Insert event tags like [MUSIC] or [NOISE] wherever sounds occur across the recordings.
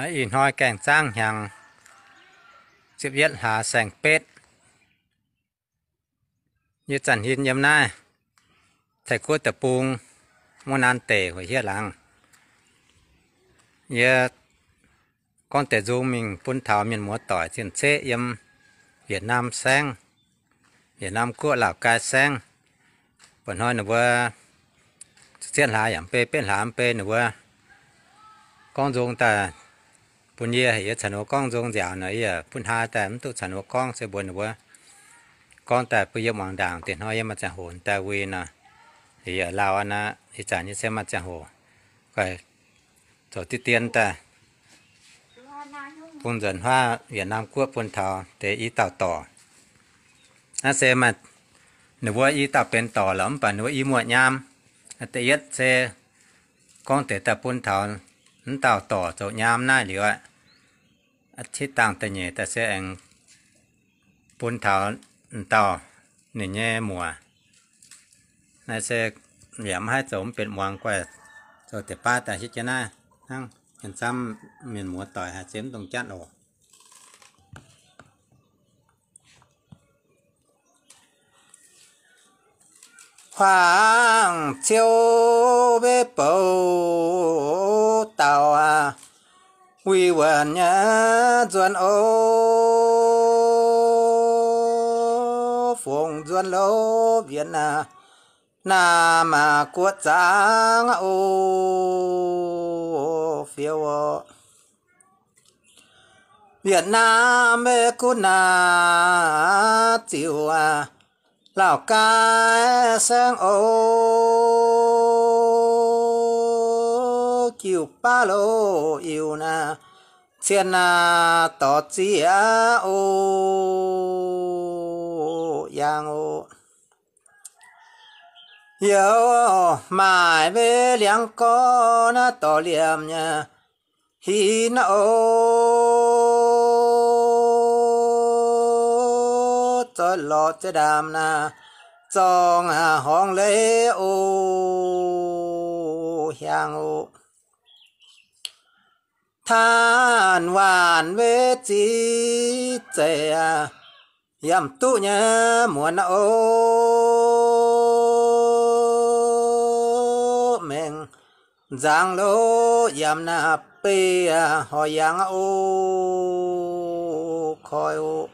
ấy in hoi càng sang hàng tiếp diện hà sành pết như chẳng hiên nhầm nay thầy cô tập buông muốn ăn tệ của hiên lăng như con tệ du mình phun thảo miền múa tỏi tiền xê yếm Việt Nam sang Việt Nam của Lào Cai sang bọn hoi nữa vừa tiền hà yếm pê pê làm pê nữa con dùng ta ปุ่นเย่เหียฉนวกล้องจงเดียวเนยปุ่นหาแต่มตุฉนวกล้องเสบนวะกล้องแต่ปุยมองด่างเตียนห้อยยมาจะโหนแต่วีนะเหี้ยลาวนะอีจานี่เสมาจะโหก็จดที่เตียนแต่ปุ่นเดินว่าเยีย้นาั้วบปุ่นเทาเตอีเต่าต่ออ่เสมาหนูว่าอีต่บเป็นต่อหลำป่ะหนูว่าอีมวดยามเตยดเสกองเตต่ปุ่นเทาน้นเต่าต่อโจยามหน้าเหลืออัชิตังตะเนตะเสงปุนเถาเต่านี่แย่หมัวนาเสกเหลี่ยมให้สมเป็นวางกว่าโซเตป้าแต่ชิจนะทั้งเห็นซ้ำเมียนหมัวต่อยหาเสียมตรงจัดออก黄秋被报道啊！quy quần nhá duân ô phùng duân lô việt nam nam mà quốc giáng ô phiêu ô Việt Nam mê cú na tiêu, à Lào Cai sang ô kiu pa lo yêu na chen na à, to chi a o yang o yo mai về liang có na to liam nha hi na o cho lo cho đam na cho à hong lê ô hiang ô than hoàn vết chi trẻ à. yam tu nhá mùa nọ mình giang lô yam na pe à. ho yang ô khói ô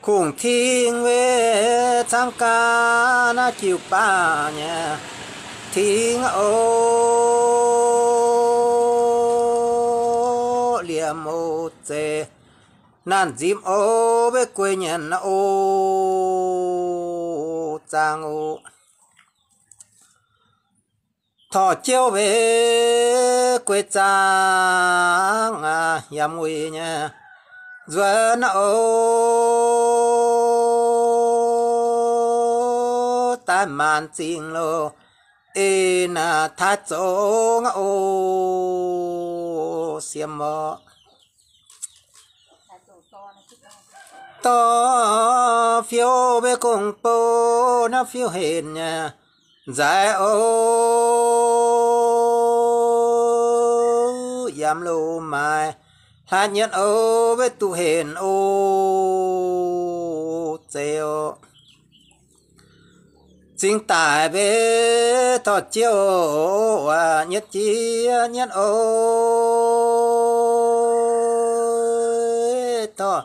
cùng thiên về tham ca na chịu pa nhà thiên ô liềm ô tê nan dìm ô bê quê nhận ô trang ô thọ chiêu về quê trang à yam nguy nha dân ô ta màn xin lô ê na tha chỗ ngã ô xiêm mọ to phiêu bê cung po nó phiêu hiền nha giải ô yam lô mai hát nhận ô với tu hiền ô tê ô chính tại về thọ chiếu à, nhất chi à, nhất ô thọ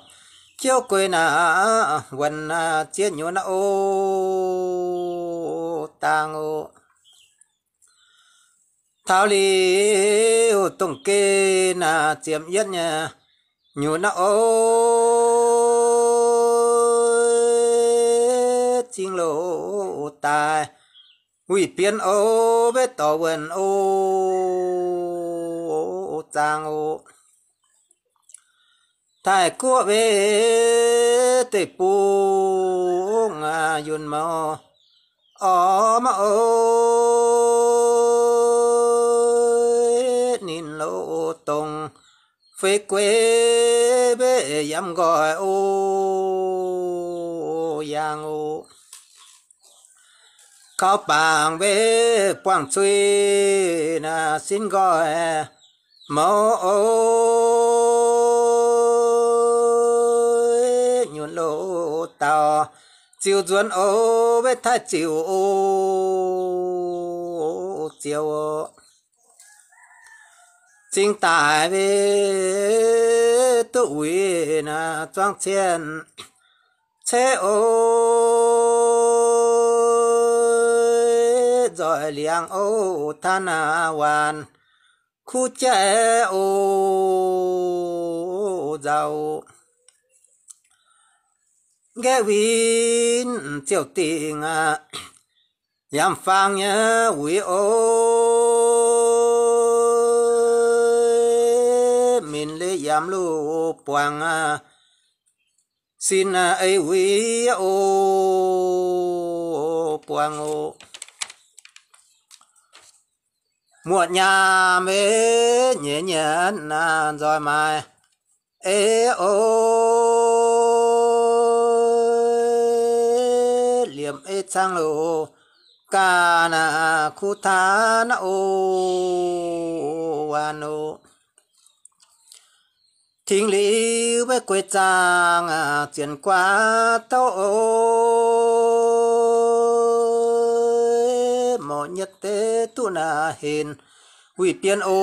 chiếu quê na quần à, chia nhu na ô tang ô thao lý tổng kê na chiếm nhất nha nhu na ô chính lộ ta quỷ biến ô bé tỏ quần ô ô trang ô thái cua bé tê pu ngà yun mò ó mà ô nín lỗ tông phê quê bé yam gọi ô Yang ô khao bảng về quảng suy là xin gọi mẫu nhuận lộ tàu chiều duẩn ô với thái chiều ô chiều ô chính tại với tuổi là trang thiên thế ô giỏi liang ô than hoàn à khu trẻ ô giàu nghe win tiểu tình à yam phang nhớ quý ô mình lấy yam lu quang à xin à ấy quý ô quang ô muộn nhà mê nhẹ nhẹ nan rồi mai ê ô liềm ê sang lô ca na khu tha na ô wano thính lý với quê trang à, chuyển qua tàu ô mò nhất tế tu na hiền hủy tiên ô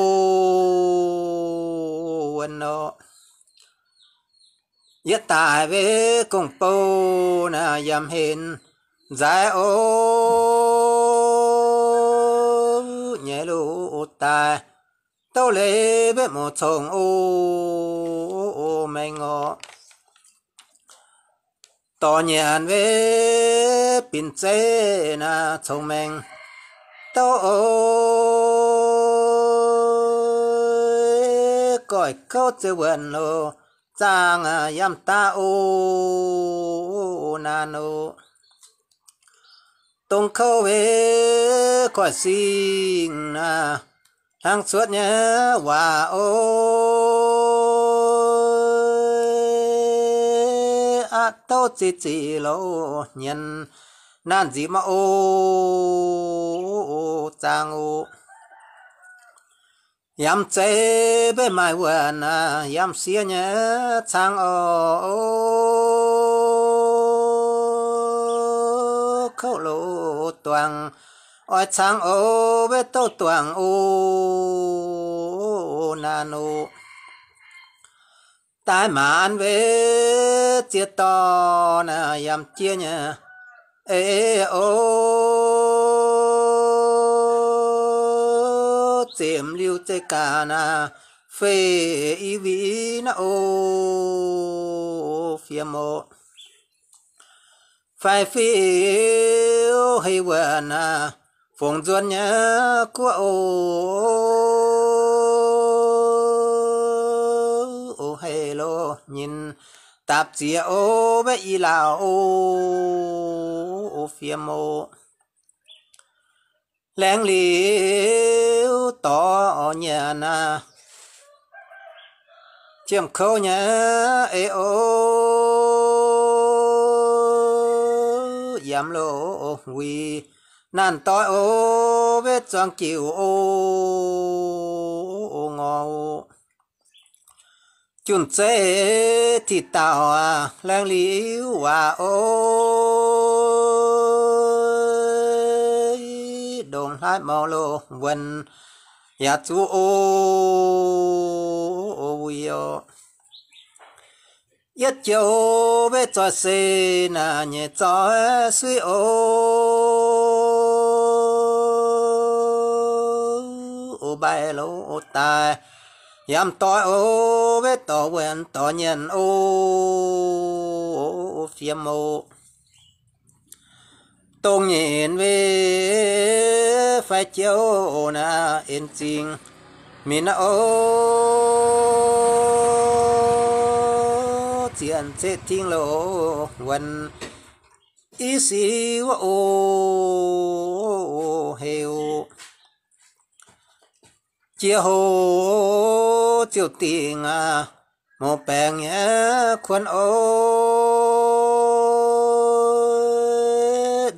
quên nó nhất tại về cùng bầu na dầm hiền giải ô nhẹ lũ tài tao lê bé một chồng ô ô mày ngọ to nhàn về pin chế na chồng mình tôi cõi câu chữ buồn nô chàng yam ta ô na nô tung câu về cõi xin à hàng suốt nhớ hòa ô à tao chỉ chỉ lâu nhân nan gì mà ô ô chang ô yam chế bê mai quên à yam xia nhé chang ô khâu lô toàn oi chang ô bê tô toàn ô nano tai mà ăn về chia to nè yam chia nhé ê ô tiệm lưu tê cả na phê y vi na ô phía mộ phải phi hay vợ na phòng duân nhá của ô ô hello nhìn tập chí ô bé y là ô ô phía mô lén liu tỏ nhà na chiếm khâu nhà ê ô yam lô quy nan tỏi ô bé chọn kiều ô ô ngô chuẩn chế thì tạo à lang liễu à ôi đồn hai màu lô quần nhà chú ô ô yo yết chiều bé cho xe nà nhẹ cho suy ô ô bay lô ô tai yam to o ve to wen to nyen o phiêm o tông nhìn về phải chiếu na yên chinh mình ô tiền sẽ thiên lộ quần si sĩ o heo chia hồ tiêu tiền à một bèn nhé khuôn ô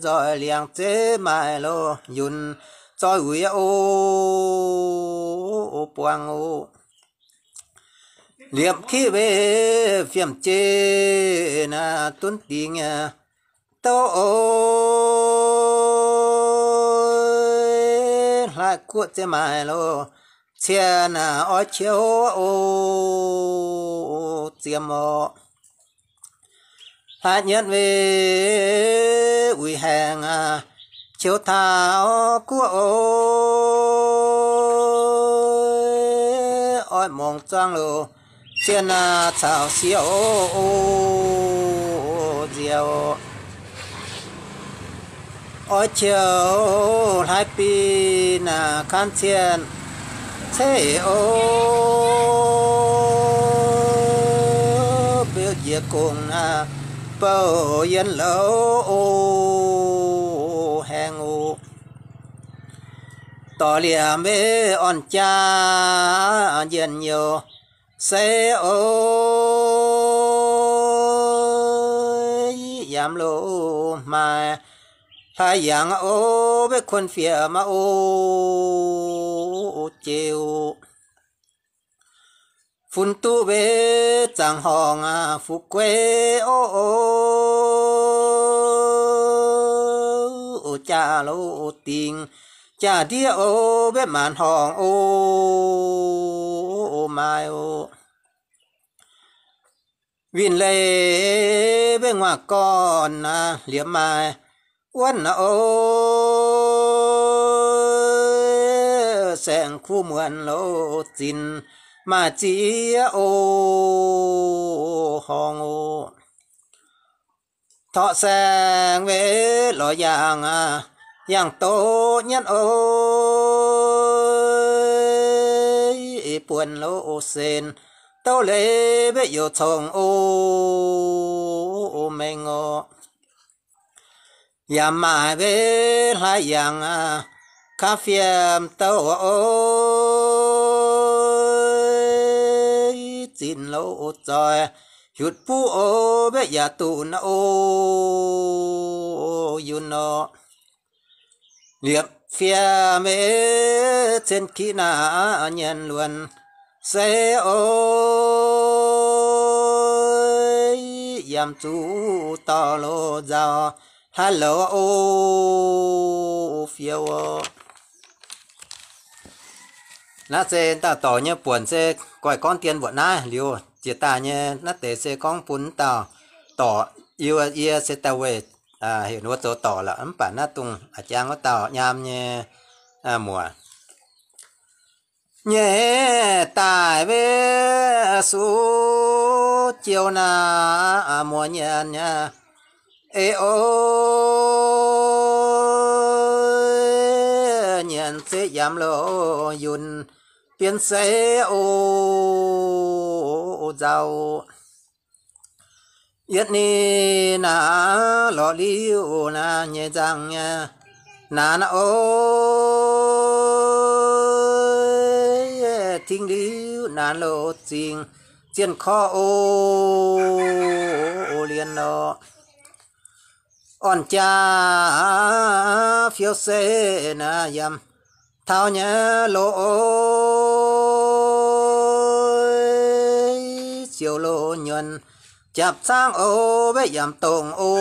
rồi liền chế mài lô yun rồi uy ô ô quang ô liệp khi về phiểm chế na tuấn tiền à tô ô lại cuộn chế mài lô Xin ở à, chiếu ô tiêm mộ hạ nhân về ủy hàng à, chiếu thảo của ô ôi mong trang lù xiên chào à, xiêu ô diều ôi chiều hai pin khăn xiên thế ô biết diệt cùng à bao yên lỗ ô hèn ô tỏ lìa mê on cha yên nhiều thế ô giảm lỗ mà hai dạng ô biết quân phía mà ô chiều phun tu về chẳng hòn à phú quê ô ô ô cha lô tình cha đi ô bé màn hòn ô ô mai ô vin lê bên ngoài con à liếm mai uất ô sang khu muôn lô tin mà chỉ ô hong ô thọ sang về lo yang à yang tô nhân ô buồn lô sen tô lê bé yêu chồng ô mình ô yam mà về hai yang à cà phê tàu ôi tin lâu trời hụt phú ô bé già tụ na ô you nọ, liệp phía mê trên khi na nhân luân, xe ôi yam chú to lô giàu hello ô phiêu ô nát xe ta tỏ nhé buồn sẽ gọi con tiền bọn na liu chỉ ta nhé nát tế sẽ con bún tỏ tỏ yêu yêu sẽ ta về à hiểu nuốt tổ tỏ là ấm bản nát tung à trang có tỏ nhám nhé à mùa nhé tại về số chiều na à, mùa nhẹ à, nhá ê ô nhận sẽ giảm lỗ dùn biến xe ô dầu, yết ni na lo liu na nhẹ dàng nha na na ô thiên lý na lo trình tiền kho ô liền đó on cha phiếu xe na yam thao nhớ lỗ siêu lô nhuận chập sang ô bé yam tông ô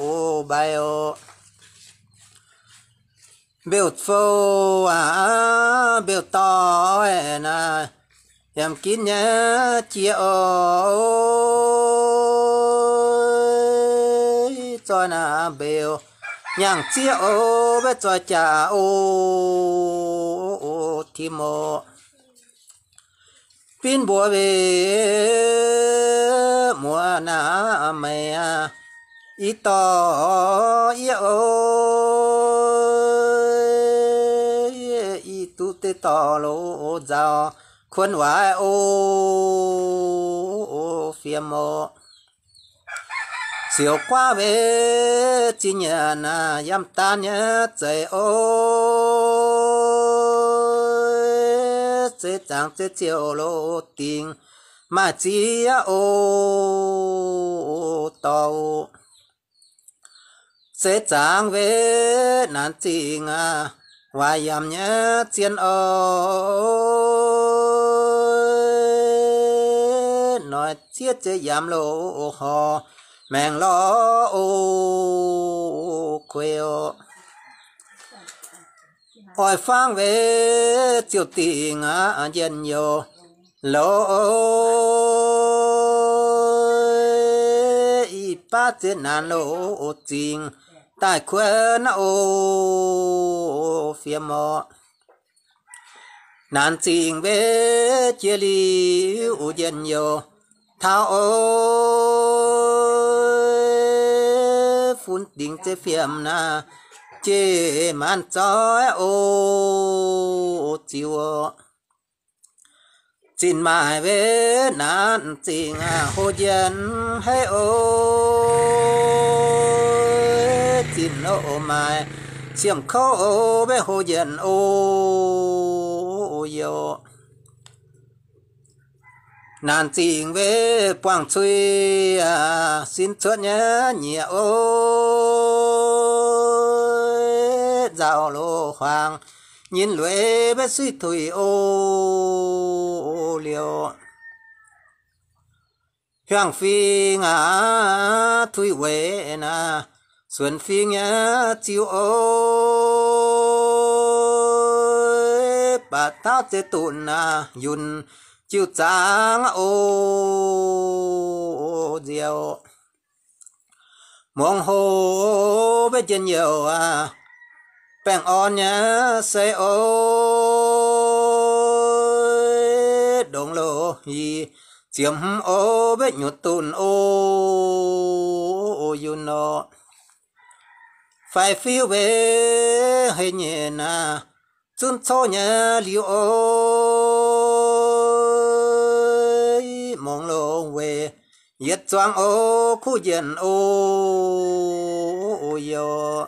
ô bay ô biểu phô à biểu to na yam kín nhé chia ô cho na biểu nhàng chia ô bé cho cha ô ô ô thimo pin bùa về mùa na mẹ ít to yêu ít tu tê to lô giàu khuôn hoài ô ô phía mộ siêu qua về chỉ nhà na yam ta nhớ trời ô chế chẳng chế chiều lô tình mà chỉ ô tàu chế chẳng về nản tình à và yam nhớ chiến ô nói chiết chế yam lô hò mèn lo ô quê ô oi phang về tiểu tỷ ngã dân yo lỗ, y ba tê nàn lỗ tình tại quê na ô phía mò nàn tình về chia li u dân yo thao phun đình tê phiếm na chế màn cho ô chiều xin mãi về nạn xin à hồ dân hay ô chính ô mãi xiêm khô bé hồ dân ô yo nạn tiền về quảng suy à xin xuất nhé nhẹ ô dạo lô hoàng nhìn lưỡi bé suy thủy ô liều hoàng phi ngã thủy quế na xuân phi ngã chiếu ô bà tao chế tụ na yun chiều trắng ô diều mong hồ bé chân nhiều à bèn on nhá say ô đông lô gì chiếm ô bé nhụt tùn ô ô you know phải phiêu về hay nhẹ na chun cho nhá liu ô mong lô về yết choang ô khu yên ô ô yo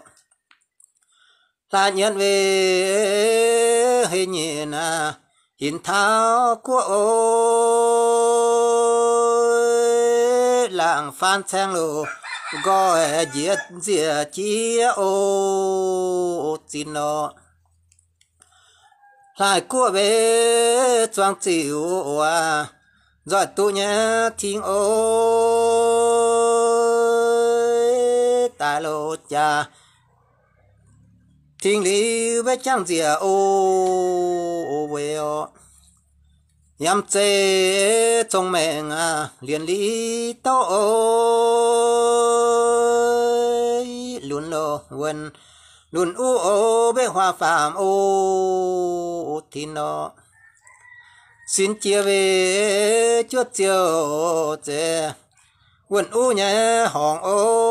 là nhân về hình như là hiền thao của ôi làng phan sang lù gọi diệt diệt chia ô tin nó lại của về trang chịu à rồi tu nhé thiên ô tài lộ cha 听里别讲解哦哦喂哦，养这聪明啊，连里都 luôn à? à, lo quên luôn u ô bé hoa phàm ô thì nó xin chia về chúa chiều chè quên u nhà hoàng ô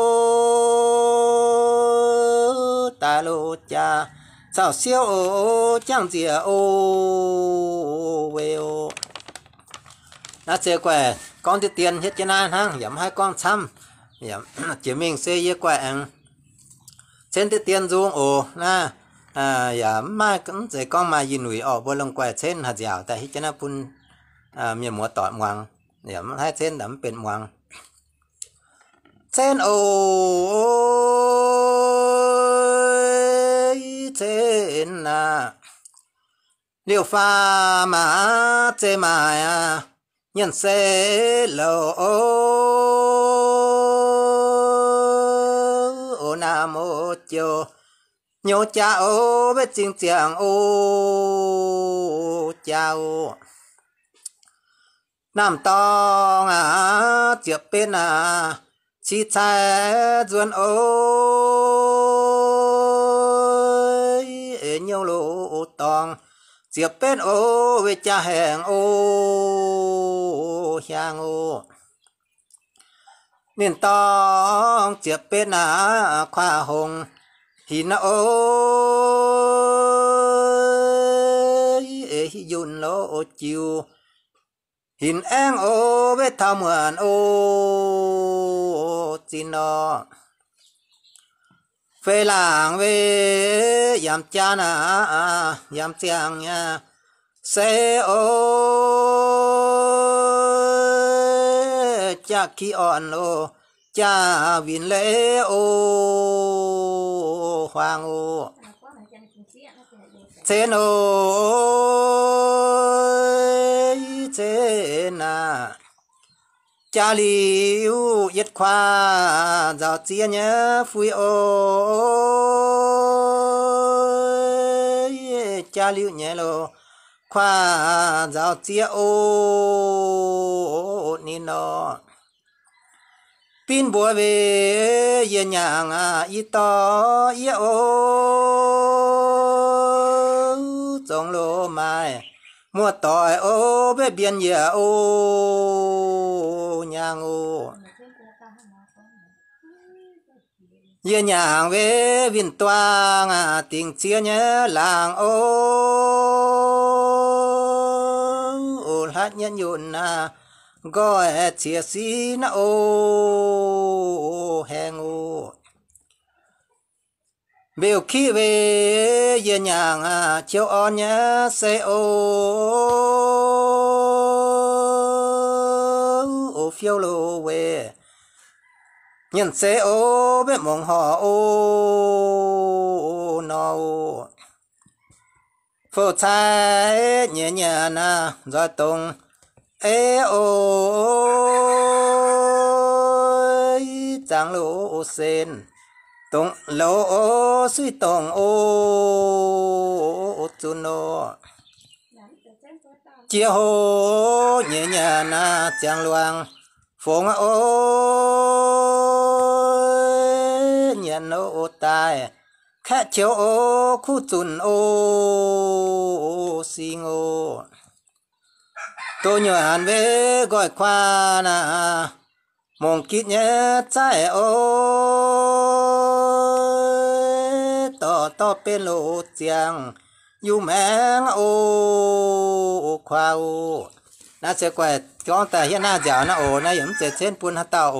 ta lô cha sao siêu ô chẳng gì ô về ô nó sẽ quẻ con thì tiền hết cho an hăng giảm hai con xăm giảm [CLEARS THROAT] chỉ mình sẽ dễ quẻ trên thì tiền dùng ô na à giảm dạ, mai cũng sẽ con mà gì nổi ở bờ lông quẻ trên hạt dẻo tại hết cho an pun à miền múa tỏi ngoằng giảm hai trên đấm bên ngoằng trên ô trên à liều pha mà chê mà nhận à, nhân xe ô nam ô chiều nhô cha ô bé chinh chàng ô cha ô nam to à chiếc bên à chi chai duân ô เยวโลตองเสียบเป็นโอเวจาแห่งโอฮางโอเนียนตองเสียบเป็นนาขวาหง หินโอเอยุนโลจิวหินแองโอเวทาเหมือนโอจินอ phê làng về giảm cha na giảm tiang nha xe ô cha khi on lô cha vin lễ ô hoàng ô thế nô thế na cha liu yết khoa giờ chia nhé phui ô cha liu nhé lô khoa giờ chia ô ni nó pin bùa về ye nhàng à y to y ô trong lô mai mua tỏi ô bé biên ye ô nhà ngô ye nhà hàng về viên toang à tiếng chia nhớ làng ô ô hát nhân nhụn à gọi chia xí na ô hè ngô biểu khi về ye nhà à chiếu on nhé xe ô phiêu lô về nhận xe ô bé mong họ ô nó phụ trai nhẹ nhẹ na do tung ê ô chẳng lô sen tung lô suy tung ô chú nó chia hô nhẹ nhẹ na chẳng loang ฟงโอ้เนียนโอตายแค่เชียวโอคู่จุนโอสิงโอตัวเหนือหันเวก้อยควานะมองคิดเนี่ยใจโอต่อต่อเป็นโลเจียงอยู่แมงโอควาโอน่าจะกว่าก้องแต่เฮียหน้าเจ้านะโอ้นายมเจ็ดเช่นปุนฮัตตาโอ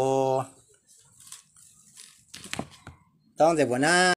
ต้องเจ็บหัวหน้า